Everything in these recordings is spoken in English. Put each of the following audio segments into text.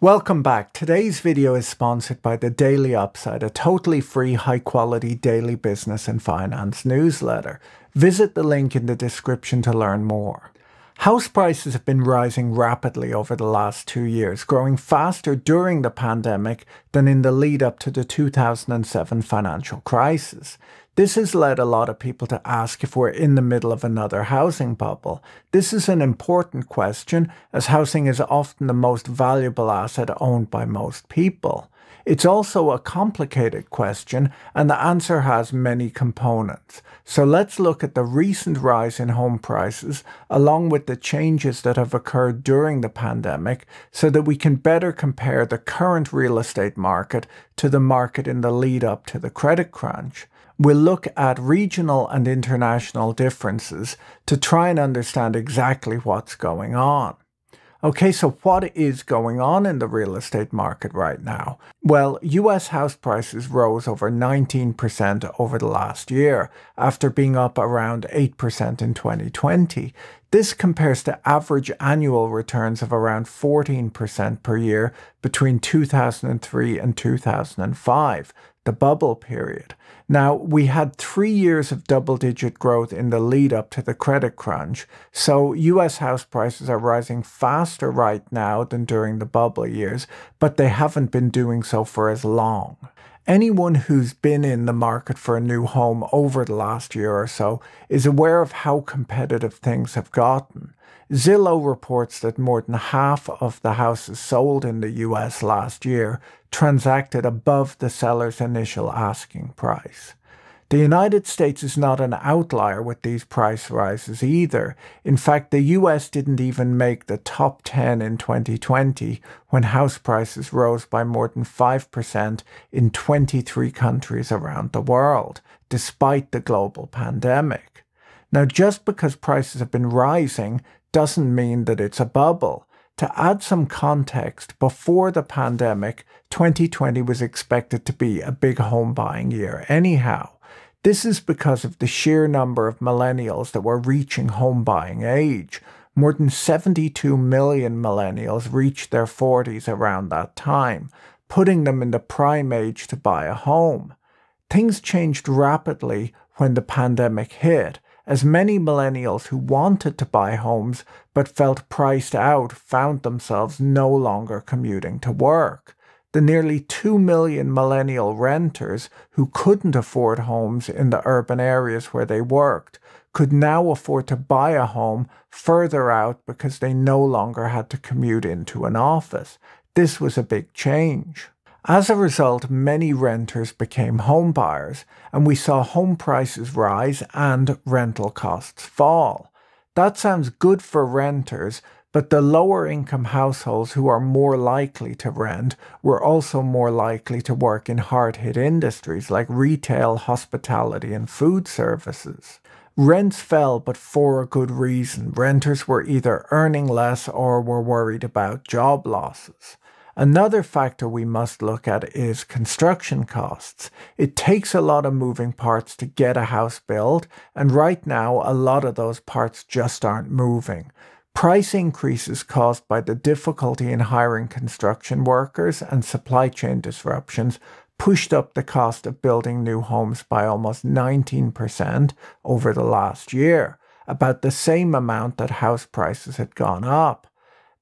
Welcome back. Today's video is sponsored by The Daily Upside, a totally free, high quality daily business and finance newsletter. Visit the link in the description to learn more. House prices have been rising rapidly over the last two years, growing faster during the pandemic than in the lead up to the 2007 financial crisis. This has led a lot of people to ask if we're in the middle of another housing bubble. This is an important question, as housing is often the most valuable asset owned by most people. It's also a complicated question, and the answer has many components. So let's look at the recent rise in home prices, along with the changes that have occurred during the pandemic, so that we can better compare the current real estate market to the market in the lead up to the credit crunch we'll look at regional and international differences to try and understand exactly what's going on. Okay, so what is going on in the real estate market right now? Well, US house prices rose over 19% over the last year, after being up around 8% in 2020. This compares to average annual returns of around 14% per year between 2003 and 2005, the bubble period. Now, we had three years of double digit growth in the lead up to the credit crunch, so US house prices are rising faster right now than during the bubble years, but they haven't been doing so for as long anyone who's been in the market for a new home over the last year or so is aware of how competitive things have gotten. Zillow reports that more than half of the houses sold in the US last year transacted above the seller's initial asking price. The United States is not an outlier with these price rises either. In fact, the US didn't even make the top 10 in 2020 when house prices rose by more than 5% in 23 countries around the world, despite the global pandemic. Now, just because prices have been rising doesn't mean that it's a bubble. To add some context, before the pandemic, 2020 was expected to be a big home buying year anyhow. This is because of the sheer number of millennials that were reaching home buying age. More than 72 million millennials reached their 40s around that time, putting them in the prime age to buy a home. Things changed rapidly when the pandemic hit, as many millennials who wanted to buy homes but felt priced out found themselves no longer commuting to work the nearly 2 million millennial renters who couldn't afford homes in the urban areas where they worked could now afford to buy a home further out because they no longer had to commute into an office. This was a big change. As a result, many renters became homebuyers, and we saw home prices rise and rental costs fall. That sounds good for renters but the lower income households who are more likely to rent were also more likely to work in hard hit industries like retail, hospitality, and food services. Rents fell, but for a good reason. Renters were either earning less or were worried about job losses. Another factor we must look at is construction costs. It takes a lot of moving parts to get a house built, and right now, a lot of those parts just aren't moving price increases caused by the difficulty in hiring construction workers and supply chain disruptions pushed up the cost of building new homes by almost 19% over the last year, about the same amount that house prices had gone up.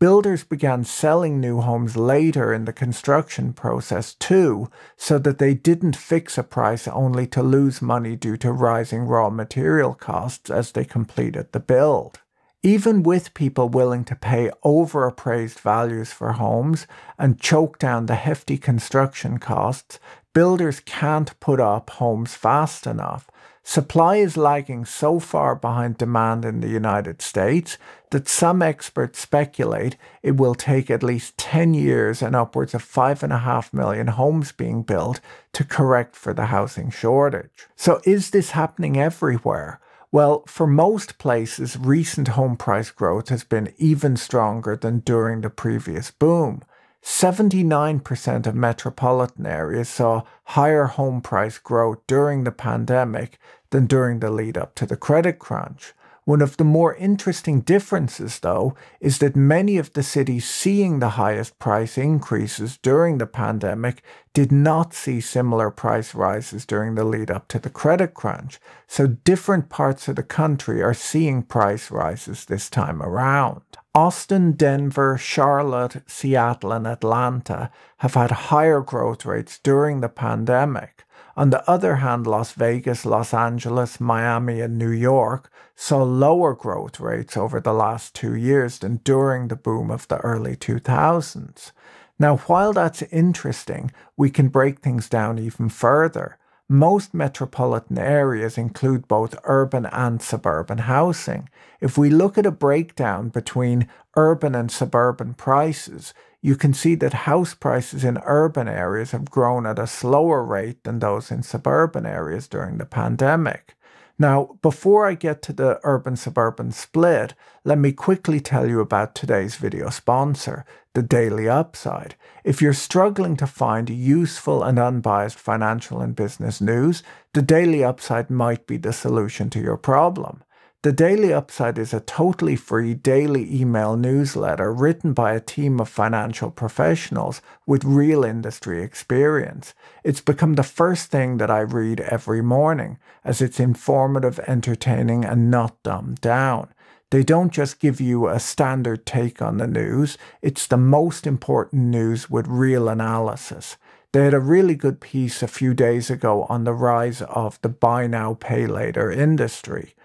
Builders began selling new homes later in the construction process too, so that they didn't fix a price only to lose money due to rising raw material costs as they completed the build even with people willing to pay over-appraised values for homes and choke down the hefty construction costs, builders can't put up homes fast enough. Supply is lagging so far behind demand in the United States that some experts speculate it will take at least 10 years and upwards of 5.5 million homes being built to correct for the housing shortage. So, is this happening everywhere? Well, for most places, recent home price growth has been even stronger than during the previous boom. 79% of metropolitan areas saw higher home price growth during the pandemic than during the lead up to the credit crunch. One of the more interesting differences, though, is that many of the cities seeing the highest price increases during the pandemic did not see similar price rises during the lead up to the credit crunch. So, different parts of the country are seeing price rises this time around. Austin, Denver, Charlotte, Seattle, and Atlanta have had higher growth rates during the pandemic on the other hand, Las Vegas, Los Angeles, Miami, and New York saw lower growth rates over the last two years than during the boom of the early 2000s. Now, while that's interesting, we can break things down even further. Most metropolitan areas include both urban and suburban housing. If we look at a breakdown between urban and suburban prices, you can see that house prices in urban areas have grown at a slower rate than those in suburban areas during the pandemic. Now, before I get to the urban suburban split, let me quickly tell you about today's video sponsor, The Daily Upside. If you're struggling to find useful and unbiased financial and business news, The Daily Upside might be the solution to your problem. The Daily Upside is a totally free daily email newsletter written by a team of financial professionals with real industry experience. It's become the first thing that I read every morning, as it's informative, entertaining, and not dumbed down. They don't just give you a standard take on the news, it's the most important news with real analysis. They had a really good piece a few days ago on the rise of the buy now, pay later industry.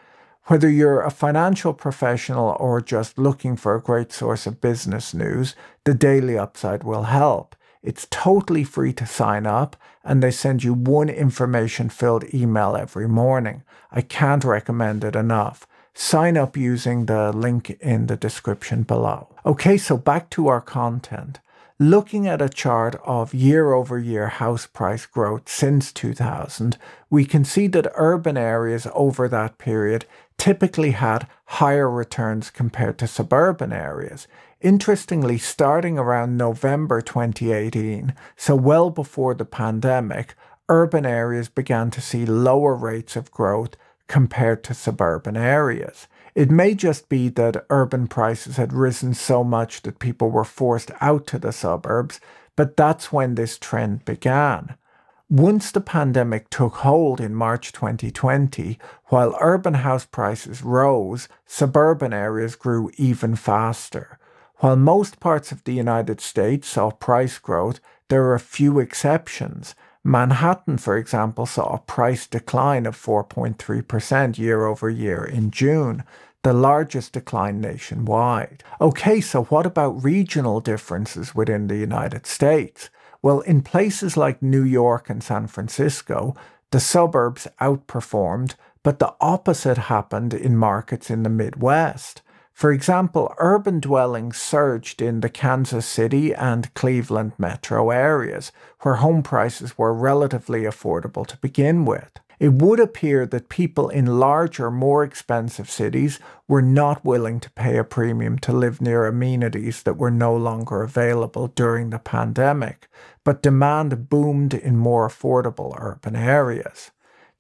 Whether you're a financial professional or just looking for a great source of business news, the Daily Upside will help. It's totally free to sign up, and they send you one information filled email every morning. I can't recommend it enough. Sign up using the link in the description below. Okay, so back to our content looking at a chart of year over year house price growth since 2000, we can see that urban areas over that period typically had higher returns compared to suburban areas. Interestingly, starting around November 2018, so well before the pandemic, urban areas began to see lower rates of growth compared to suburban areas. It may just be that urban prices had risen so much that people were forced out to the suburbs, but that's when this trend began. Once the pandemic took hold in March 2020, while urban house prices rose, suburban areas grew even faster. While most parts of the United States saw price growth, there are few exceptions, Manhattan, for example, saw a price decline of 4.3% year over year in June, the largest decline nationwide. Okay, so what about regional differences within the United States? Well, in places like New York and San Francisco, the suburbs outperformed, but the opposite happened in markets in the Midwest. For example, urban dwellings surged in the Kansas City and Cleveland metro areas, where home prices were relatively affordable to begin with. It would appear that people in larger, more expensive cities were not willing to pay a premium to live near amenities that were no longer available during the pandemic, but demand boomed in more affordable urban areas.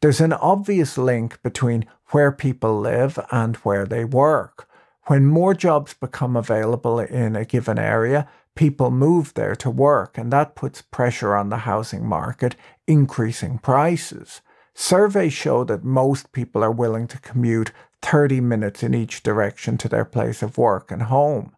There's an obvious link between where people live and where they work. When more jobs become available in a given area, people move there to work, and that puts pressure on the housing market, increasing prices. Surveys show that most people are willing to commute 30 minutes in each direction to their place of work and home.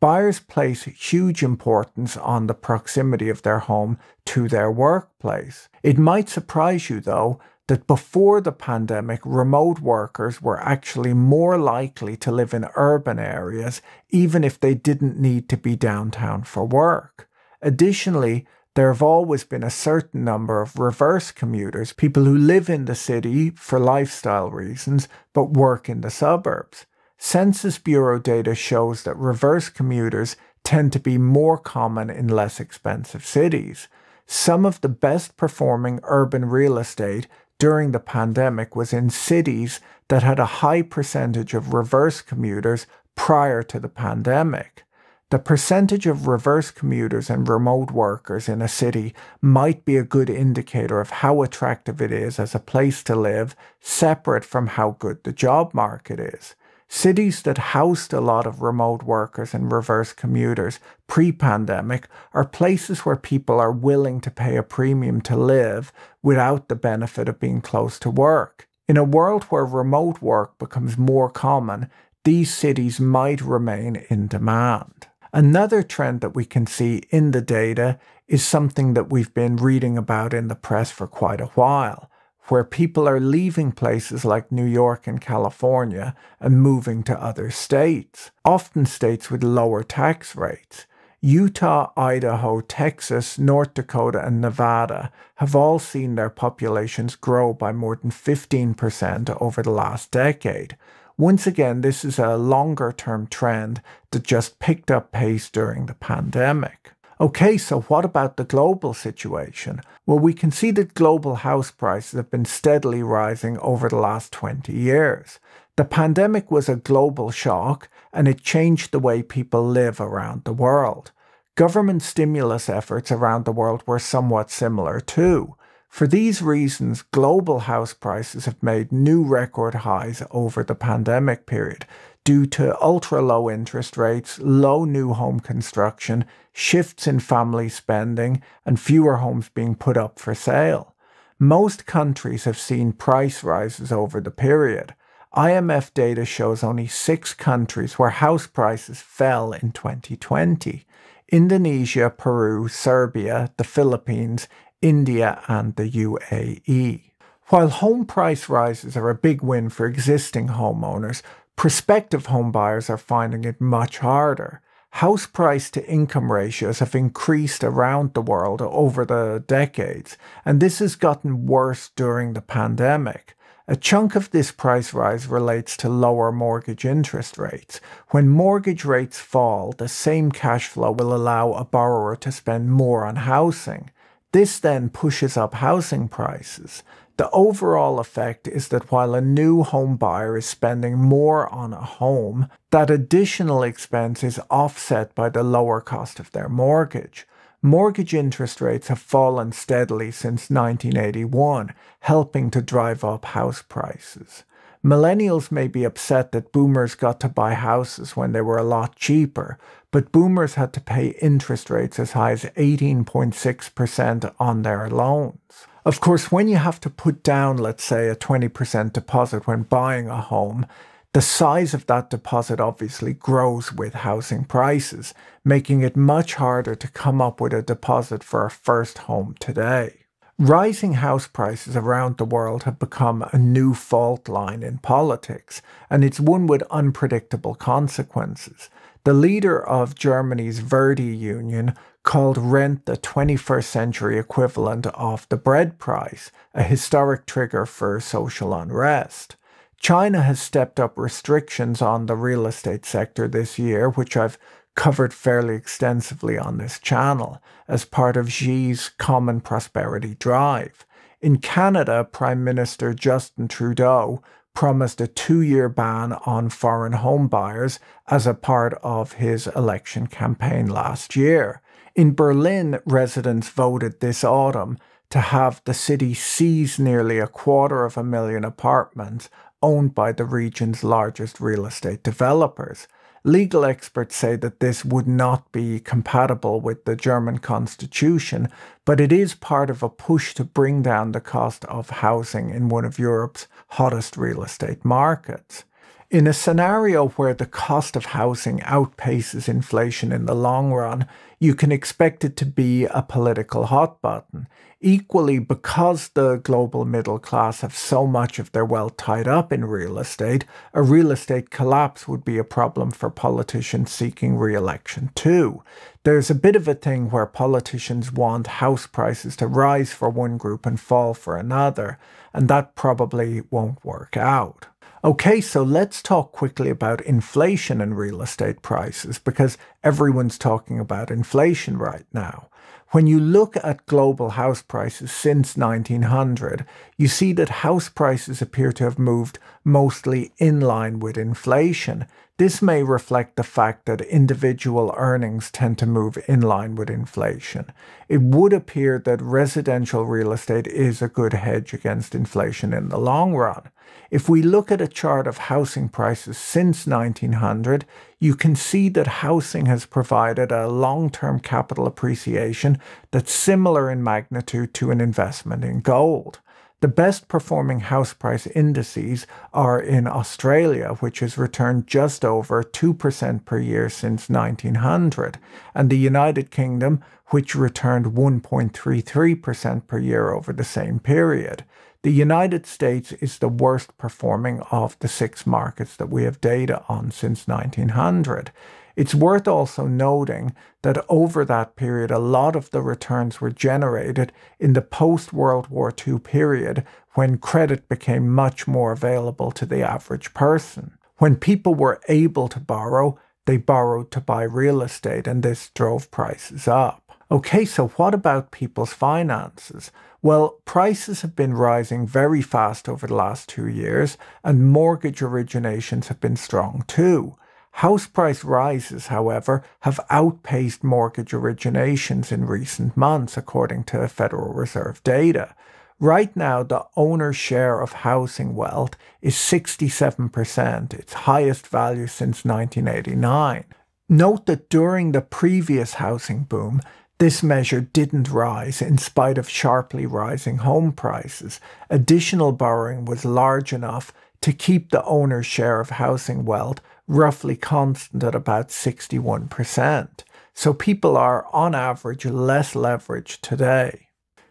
Buyers place huge importance on the proximity of their home to their workplace. It might surprise you, though, that before the pandemic, remote workers were actually more likely to live in urban areas, even if they didn't need to be downtown for work. Additionally, there have always been a certain number of reverse commuters, people who live in the city for lifestyle reasons but work in the suburbs. Census Bureau data shows that reverse commuters tend to be more common in less expensive cities. Some of the best performing urban real estate during the pandemic was in cities that had a high percentage of reverse commuters prior to the pandemic. The percentage of reverse commuters and remote workers in a city might be a good indicator of how attractive it is as a place to live, separate from how good the job market is. Cities that housed a lot of remote workers and reverse commuters pre pandemic are places where people are willing to pay a premium to live without the benefit of being close to work. In a world where remote work becomes more common, these cities might remain in demand. Another trend that we can see in the data is something that we've been reading about in the press for quite a while where people are leaving places like New York and California and moving to other states, often states with lower tax rates. Utah, Idaho, Texas, North Dakota, and Nevada have all seen their populations grow by more than 15% over the last decade. Once again, this is a longer term trend that just picked up pace during the pandemic. Okay, so what about the global situation? Well, we can see that global house prices have been steadily rising over the last 20 years. The pandemic was a global shock and it changed the way people live around the world. Government stimulus efforts around the world were somewhat similar too. For these reasons, global house prices have made new record highs over the pandemic period, due to ultra low interest rates, low new home construction, shifts in family spending, and fewer homes being put up for sale. Most countries have seen price rises over the period. IMF data shows only six countries where house prices fell in 2020 Indonesia, Peru, Serbia, the Philippines, India, and the UAE. While home price rises are a big win for existing homeowners, Prospective homebuyers are finding it much harder. House price to income ratios have increased around the world over the decades, and this has gotten worse during the pandemic. A chunk of this price rise relates to lower mortgage interest rates. When mortgage rates fall, the same cash flow will allow a borrower to spend more on housing. This then pushes up housing prices. The overall effect is that while a new home buyer is spending more on a home, that additional expense is offset by the lower cost of their mortgage. Mortgage interest rates have fallen steadily since 1981, helping to drive up house prices. Millennials may be upset that boomers got to buy houses when they were a lot cheaper, but boomers had to pay interest rates as high as 18.6% on their loans. Of course, when you have to put down, let's say, a 20% deposit when buying a home, the size of that deposit obviously grows with housing prices, making it much harder to come up with a deposit for a first home today. Rising house prices around the world have become a new fault line in politics, and it's one with unpredictable consequences. The leader of Germany's Verdi Union called rent the 21st century equivalent of the bread price, a historic trigger for social unrest. China has stepped up restrictions on the real estate sector this year, which I've covered fairly extensively on this channel, as part of Xi's Common Prosperity Drive. In Canada, Prime Minister Justin Trudeau promised a two year ban on foreign home buyers as a part of his election campaign last year. In Berlin, residents voted this autumn to have the city seize nearly a quarter of a million apartments owned by the region's largest real estate developers. Legal experts say that this would not be compatible with the German constitution, but it is part of a push to bring down the cost of housing in one of Europe's hottest real estate markets. In a scenario where the cost of housing outpaces inflation in the long run, you can expect it to be a political hot button. Equally, because the global middle class have so much of their wealth tied up in real estate, a real estate collapse would be a problem for politicians seeking re election, too. There's a bit of a thing where politicians want house prices to rise for one group and fall for another, and that probably won't work out. Okay, so let's talk quickly about inflation and real estate prices because everyone's talking about inflation right now. When you look at global house prices since 1900, you see that house prices appear to have moved mostly in line with inflation. This may reflect the fact that individual earnings tend to move in line with inflation. It would appear that residential real estate is a good hedge against inflation in the long run. If we look at a chart of housing prices since 1900, you can see that housing has provided a long term capital appreciation that's similar in magnitude to an investment in gold. The best performing house price indices are in Australia, which has returned just over 2% per year since 1900, and the United Kingdom, which returned 1.33% per year over the same period. The United States is the worst performing of the six markets that we have data on since 1900. It's worth also noting that over that period, a lot of the returns were generated in the post World War II period when credit became much more available to the average person. When people were able to borrow, they borrowed to buy real estate, and this drove prices up. Okay, so what about people's finances? Well, prices have been rising very fast over the last two years, and mortgage originations have been strong too. House price rises, however, have outpaced mortgage originations in recent months, according to Federal Reserve data. Right now, the owner's share of housing wealth is 67%, its highest value since 1989. Note that during the previous housing boom, this measure didn't rise in spite of sharply rising home prices. Additional borrowing was large enough to keep the owner's share of housing wealth roughly constant at about 61%. So people are, on average, less leveraged today.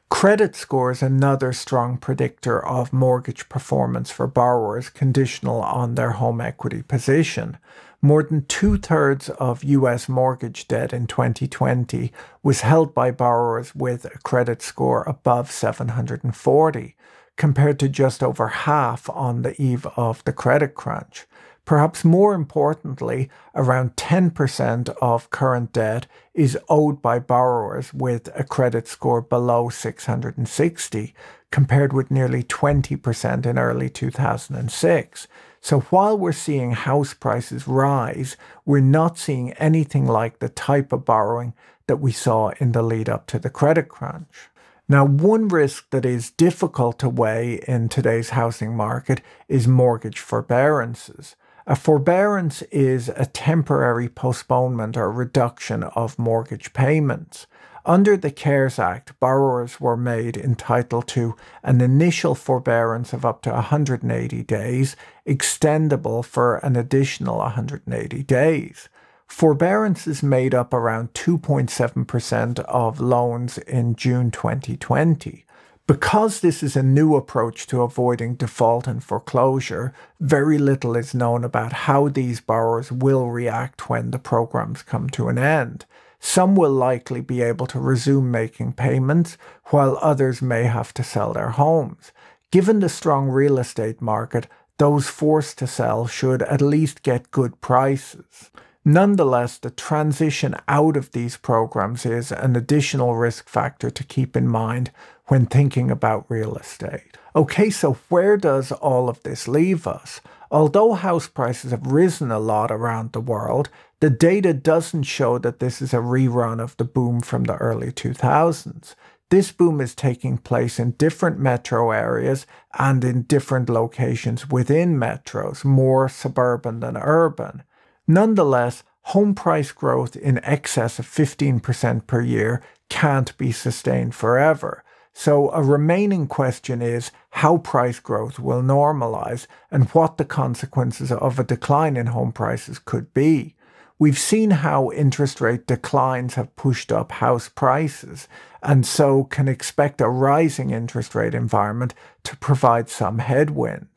Credit score is another strong predictor of mortgage performance for borrowers conditional on their home equity position. More than two thirds of US mortgage debt in 2020 was held by borrowers with a credit score above 740, compared to just over half on the eve of the credit crunch. Perhaps more importantly, around 10% of current debt is owed by borrowers with a credit score below 660, compared with nearly 20% in early 2006. So while we're seeing house prices rise, we're not seeing anything like the type of borrowing that we saw in the lead up to the credit crunch. Now, one risk that is difficult to weigh in today's housing market is mortgage forbearances. A forbearance is a temporary postponement or reduction of mortgage payments. Under the CARES Act, borrowers were made entitled to an initial forbearance of up to 180 days, extendable for an additional 180 days. Forbearances made up around 2.7% of loans in June 2020. Because this is a new approach to avoiding default and foreclosure, very little is known about how these borrowers will react when the programs come to an end. Some will likely be able to resume making payments, while others may have to sell their homes. Given the strong real estate market, those forced to sell should at least get good prices. Nonetheless, the transition out of these programs is an additional risk factor to keep in mind when thinking about real estate. Okay, so where does all of this leave us? Although house prices have risen a lot around the world, the data doesn't show that this is a rerun of the boom from the early 2000s. This boom is taking place in different metro areas and in different locations within metros, more suburban than urban. Nonetheless, home price growth in excess of 15% per year can't be sustained forever. So a remaining question is how price growth will normalize and what the consequences of a decline in home prices could be. We've seen how interest rate declines have pushed up house prices and so can expect a rising interest rate environment to provide some headwind.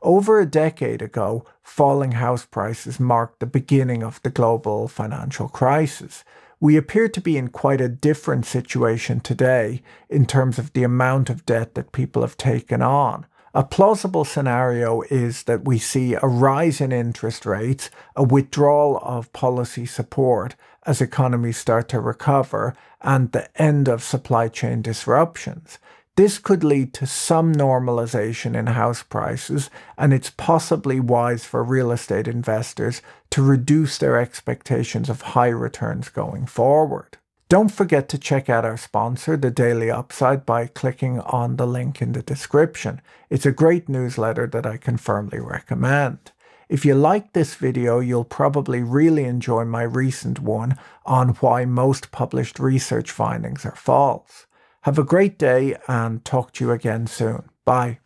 Over a decade ago, falling house prices marked the beginning of the global financial crisis. We appear to be in quite a different situation today in terms of the amount of debt that people have taken on. A plausible scenario is that we see a rise in interest rates, a withdrawal of policy support as economies start to recover, and the end of supply chain disruptions. This could lead to some normalization in house prices, and it's possibly wise for real estate investors to reduce their expectations of high returns going forward. Don't forget to check out our sponsor, The Daily Upside, by clicking on the link in the description. It's a great newsletter that I can firmly recommend. If you like this video, you'll probably really enjoy my recent one on why most published research findings are false. Have a great day and talk to you again soon. Bye.